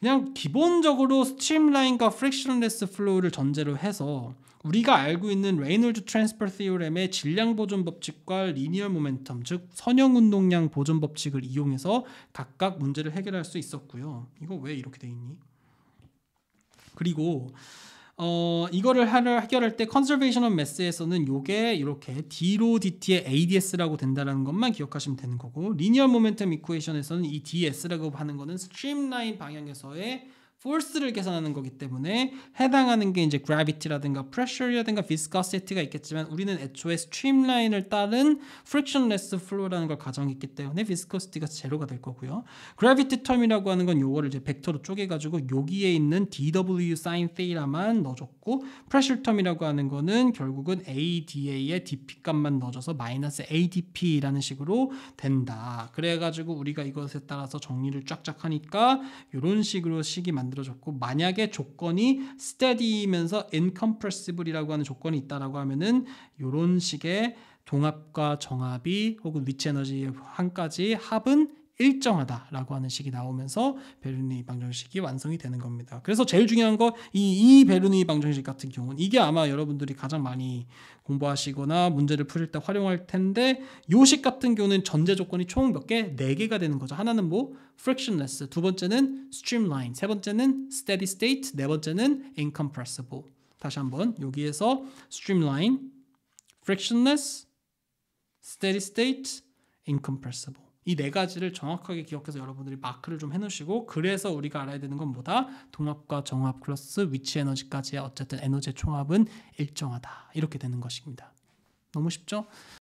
그냥 기본적으로 스트림라인과 프랙션레스 플로우를 전제로 해서 우리가 알고 있는 레이놀드 트랜스퍼 시오렘의 질량 보존 법칙과 리니얼 모멘텀 즉 선형 운동량 보존 법칙을 이용해서 각각 문제를 해결할 수 있었고요. 이거 왜 이렇게 돼 있니? 그리고 어, 이거를 해결할 때 컨servational mass에서는 요게 이렇게 D로 DT의 ADS라고 된다는 것만 기억하시면 되는 거고 리니얼 모멘텀 이퀘이션에서는 이 DS라고 하는 거는 스트림라인 방향에서의 force를 계산하는 거기 때문에 해당하는 게 이제 gravity라든가 pressure라든가 viscosity가 있겠지만 우리는 애초에 streamline을 따른 frictionless flow라는 걸 가정했기 때문에 viscosity가 제로가 될 거고요. gravity term이라고 하는 건 요거를 이제 벡터로 쪼개 가지고 여기에 있는 dw sin theta만 넣어줬고 pressure term이라고 하는 거는 결국은 ADA의 dp 값만 넣어줘서 마이너스 ADP라는 식으로 된다. 그래 가지고 우리가 이것에 따라서 정리를 쫙쫙 하니까 이런 식으로 식이 만 만들어졌고 만약에 조건이 steady면서 incompressible이라고 하는 조건이 있다라고 하면은 이런 식의 동압과 정압이 혹은 위치 에너지의 한까지 합은 일정하다라고 하는 식이 나오면서 베르니 방정식이 완성이 되는 겁니다. 그래서 제일 중요한 거이이베르니 방정식 같은 경우는 이게 아마 여러분들이 가장 많이 공부하시거나 문제를 풀릴 때 활용할 텐데 요식 같은 경우는 전제 조건이 총 몇 개? 네 개가 되는 거죠. 하나는 뭐 frictionless, 두 번째는 streamline, 세 번째는 steady state, 네 번째는 incompressible. 다시 한번 여기에서 streamline, frictionless, steady state, incompressible. 이네 가지를 정확하게 기억해서 여러분들이 마크를 좀 해놓으시고 그래서 우리가 알아야 되는 건 뭐다? 동압과 정압 플러스 위치 에너지까지의 어쨌든 에너지의 총합은 일정하다 이렇게 되는 것입니다. 너무 쉽죠?